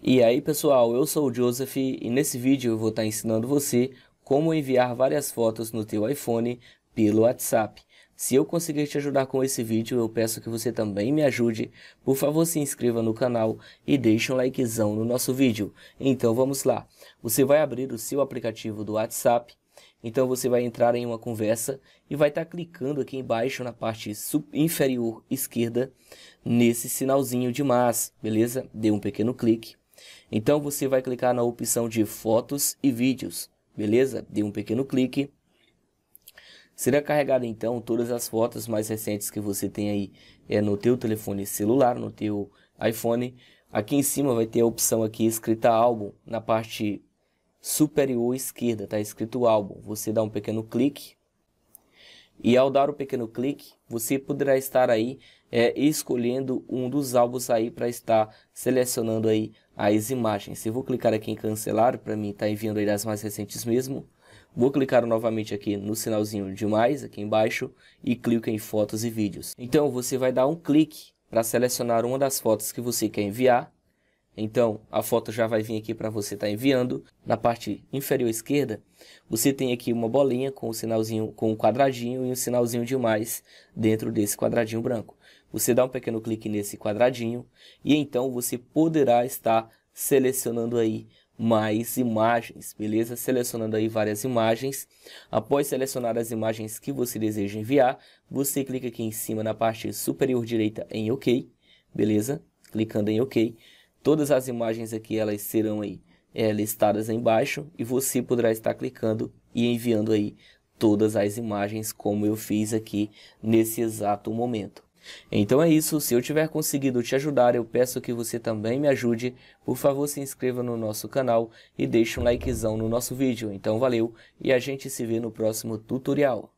E aí pessoal, eu sou o Joseph e nesse vídeo eu vou estar tá ensinando você como enviar várias fotos no teu iPhone pelo WhatsApp. Se eu conseguir te ajudar com esse vídeo, eu peço que você também me ajude. Por favor, se inscreva no canal e deixe um likezão no nosso vídeo. Então vamos lá. Você vai abrir o seu aplicativo do WhatsApp. Então você vai entrar em uma conversa e vai estar tá clicando aqui embaixo na parte inferior esquerda nesse sinalzinho de mais, beleza? Dê um pequeno clique então você vai clicar na opção de fotos e vídeos, beleza? Dê um pequeno clique. Será carregada então todas as fotos mais recentes que você tem aí é, no teu telefone celular, no teu iPhone. Aqui em cima vai ter a opção aqui escrita álbum, na parte superior esquerda, tá escrito álbum. Você dá um pequeno clique e ao dar o pequeno clique, você poderá estar aí é, escolhendo um dos álbuns aí para estar selecionando aí as imagens. Eu vou clicar aqui em cancelar, para mim está enviando aí as mais recentes mesmo. Vou clicar novamente aqui no sinalzinho de mais, aqui embaixo, e clico em fotos e vídeos. Então você vai dar um clique para selecionar uma das fotos que você quer enviar então, a foto já vai vir aqui para você estar tá enviando. Na parte inferior esquerda, você tem aqui uma bolinha com o um sinalzinho com um quadradinho e um sinalzinho de mais dentro desse quadradinho branco. Você dá um pequeno clique nesse quadradinho e então você poderá estar selecionando aí mais imagens, beleza? Selecionando aí várias imagens. Após selecionar as imagens que você deseja enviar, você clica aqui em cima na parte superior direita em OK, beleza? Clicando em OK, Todas as imagens aqui elas serão aí é, listadas embaixo e você poderá estar clicando e enviando aí todas as imagens como eu fiz aqui nesse exato momento. Então é isso, se eu tiver conseguido te ajudar, eu peço que você também me ajude. Por favor, se inscreva no nosso canal e deixe um likezão no nosso vídeo. Então valeu e a gente se vê no próximo tutorial.